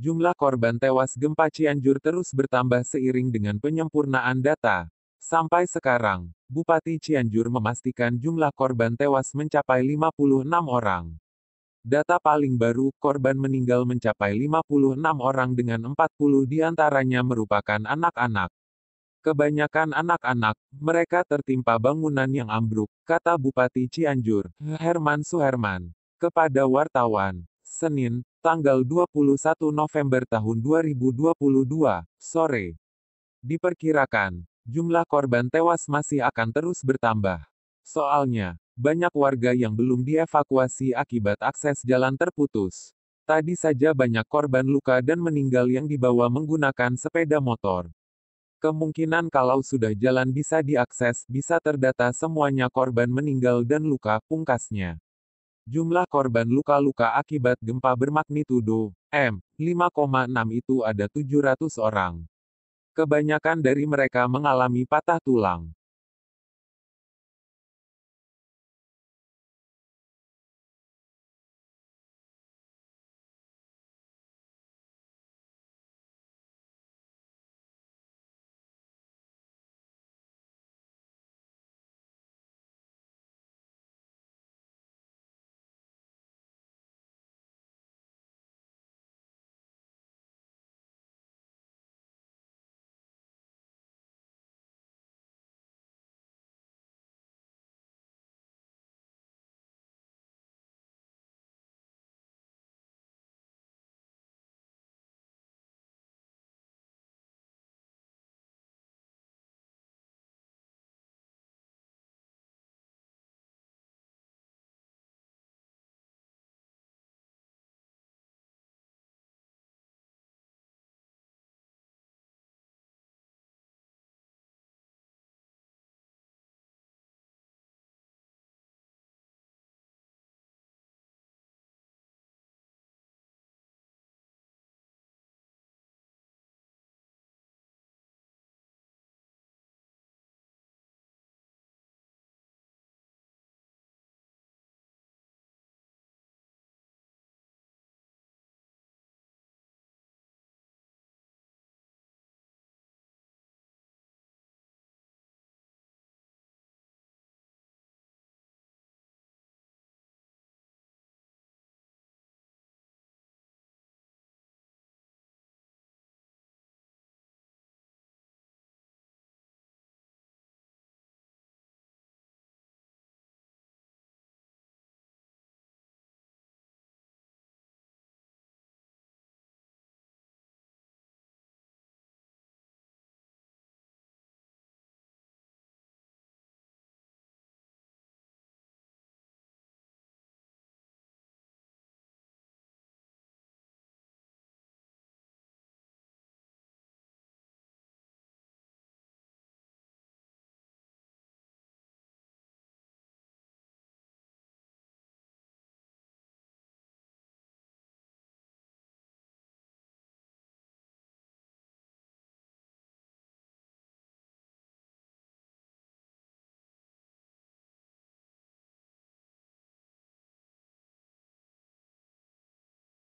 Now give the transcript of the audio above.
Jumlah korban tewas gempa Cianjur terus bertambah seiring dengan penyempurnaan data. Sampai sekarang, Bupati Cianjur memastikan jumlah korban tewas mencapai 56 orang. Data paling baru, korban meninggal mencapai 56 orang dengan 40 diantaranya merupakan anak-anak. Kebanyakan anak-anak, mereka tertimpa bangunan yang ambruk, kata Bupati Cianjur, Herman Suherman, kepada wartawan. Senin, tanggal 21 November tahun 2022, sore. Diperkirakan, jumlah korban tewas masih akan terus bertambah. Soalnya, banyak warga yang belum dievakuasi akibat akses jalan terputus. Tadi saja banyak korban luka dan meninggal yang dibawa menggunakan sepeda motor. Kemungkinan kalau sudah jalan bisa diakses, bisa terdata semuanya korban meninggal dan luka, pungkasnya. Jumlah korban luka-luka akibat gempa bermagnitudo M 5,6 itu ada 700 orang. Kebanyakan dari mereka mengalami patah tulang.